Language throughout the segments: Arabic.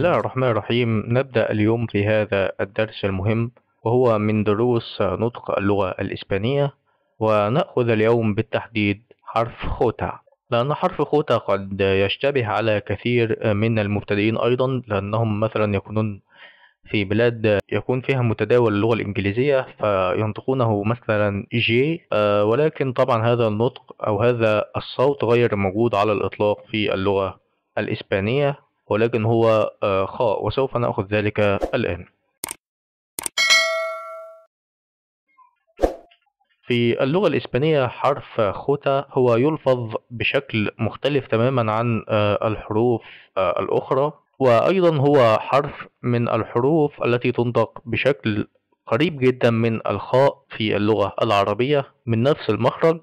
الله الرحمن الرحيم نبدأ اليوم في هذا الدرس المهم وهو من دروس نطق اللغة الإسبانية ونأخذ اليوم بالتحديد حرف خوتا لأن حرف خوتا قد يشتبه على كثير من المبتدئين أيضا لأنهم مثلا يكونون في بلاد يكون فيها متداول اللغة الإنجليزية فينطقونه مثلا جي آه، ولكن طبعا هذا النطق أو هذا الصوت غير موجود على الإطلاق في اللغة الإسبانية ولكن هو آه، خاء وسوف نأخذ ذلك الآن في اللغة الإسبانية حرف خوتا هو يلفظ بشكل مختلف تماما عن آه، الحروف آه، الأخرى وأيضا هو حرف من الحروف التي تنطق بشكل قريب جدا من الخاء في اللغة العربية من نفس المخرج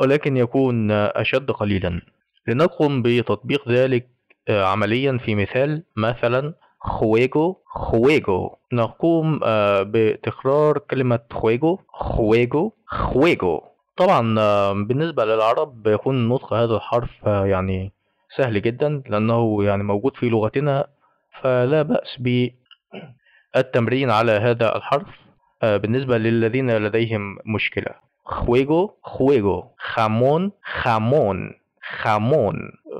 ولكن يكون أشد قليلا لنقم بتطبيق ذلك آه، عمليا في مثال مثلا خويجو خويجو نقوم آه، بتكرار كلمة خويجو خويجو خويجو طبعا آه، بالنسبة للعرب بيكون نطق هذا الحرف يعني سهل جدا لأنه يعني موجود في لغتنا فلا بأس بالتمرين على هذا الحرف بالنسبة للذين لديهم مشكلة خويجو خويجو خامون خامون خامون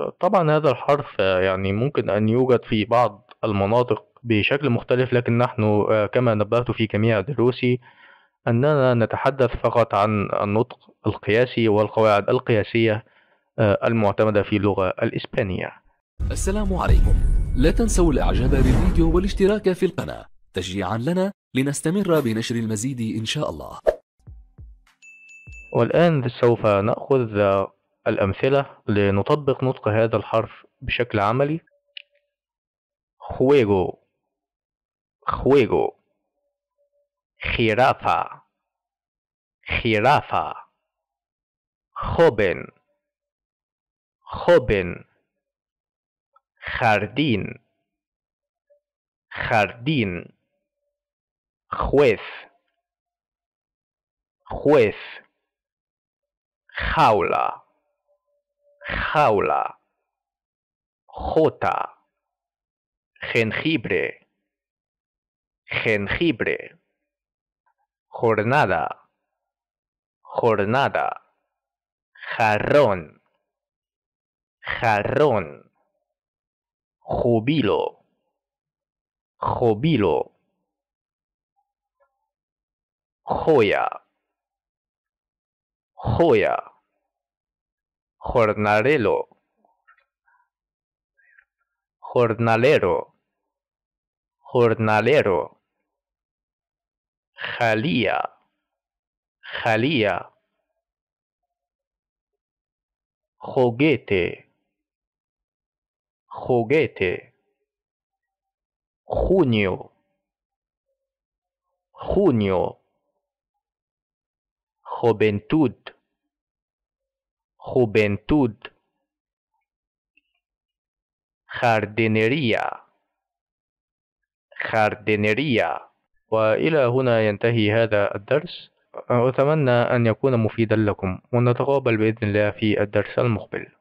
طبعا هذا الحرف آه، يعني ممكن أن يوجد في بعض المناطق بشكل مختلف لكن نحن آه، كما نبهت في جميع دروسي أننا نتحدث فقط عن النطق القياسي والقواعد القياسية آه، المعتمدة في اللغة الإسبانية السلام عليكم لا تنسوا الإعجاب بالفيديو والاشتراك في القناة تشجيعا لنا لنستمر بنشر المزيد إن شاء الله والآن سوف نأخذ الأمثلة لنطبق نطق هذا الحرف بشكل عملي خويجو خويجو خرافة خرافة خوبن خوبن خاردين خاردين خويف خويف خاولة jaula, jota, jengibre, jengibre, jornada, jornada, jarrón, jarrón, jubilo, jubilo, joya, joya jornalero, jornalero, jornalero, jalía, jalía, juguete, juguete, junio, junio, juventud, juventud, jardinería, jardinería. وإلى هنا ينتهي هذا الدرس أتمنى أن يكون مفيدا لكم ونتقابل بإذن الله في الدرس المقبل